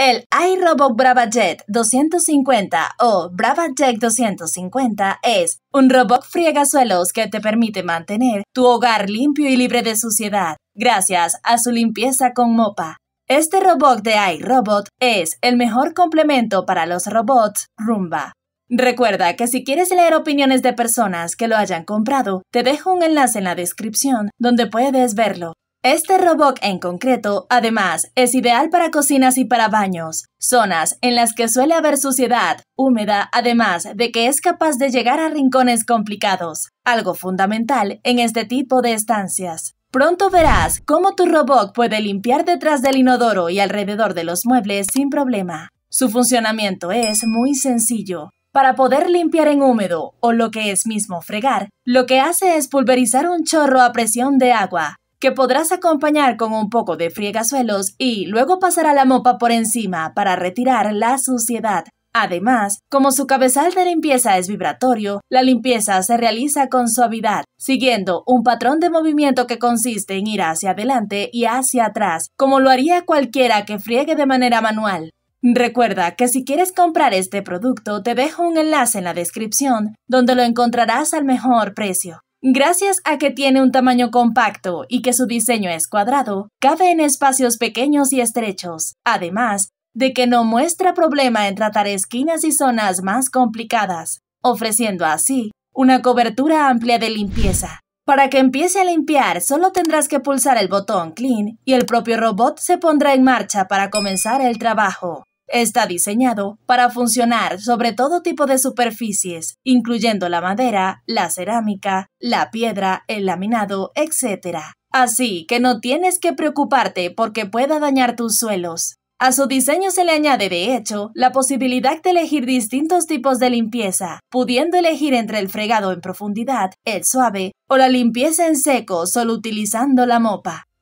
El iRobot BravaJet 250 o BravaJet 250 es un robot friegazuelos que te permite mantener tu hogar limpio y libre de suciedad gracias a su limpieza con mopa. Este robot de iRobot es el mejor complemento para los robots Roomba. Recuerda que si quieres leer opiniones de personas que lo hayan comprado, te dejo un enlace en la descripción donde puedes verlo. Este robot en concreto, además, es ideal para cocinas y para baños, zonas en las que suele haber suciedad, húmeda, además de que es capaz de llegar a rincones complicados, algo fundamental en este tipo de estancias. Pronto verás cómo tu robot puede limpiar detrás del inodoro y alrededor de los muebles sin problema. Su funcionamiento es muy sencillo. Para poder limpiar en húmedo o lo que es mismo fregar, lo que hace es pulverizar un chorro a presión de agua, que podrás acompañar con un poco de friegazuelos y luego pasará la mopa por encima para retirar la suciedad. Además, como su cabezal de limpieza es vibratorio, la limpieza se realiza con suavidad, siguiendo un patrón de movimiento que consiste en ir hacia adelante y hacia atrás, como lo haría cualquiera que friegue de manera manual. Recuerda que si quieres comprar este producto te dejo un enlace en la descripción donde lo encontrarás al mejor precio. Gracias a que tiene un tamaño compacto y que su diseño es cuadrado, cabe en espacios pequeños y estrechos, además de que no muestra problema en tratar esquinas y zonas más complicadas, ofreciendo así una cobertura amplia de limpieza. Para que empiece a limpiar, solo tendrás que pulsar el botón Clean y el propio robot se pondrá en marcha para comenzar el trabajo. Está diseñado para funcionar sobre todo tipo de superficies, incluyendo la madera, la cerámica, la piedra, el laminado, etc. Así que no tienes que preocuparte porque pueda dañar tus suelos. A su diseño se le añade, de hecho, la posibilidad de elegir distintos tipos de limpieza, pudiendo elegir entre el fregado en profundidad, el suave o la limpieza en seco solo utilizando la mopa.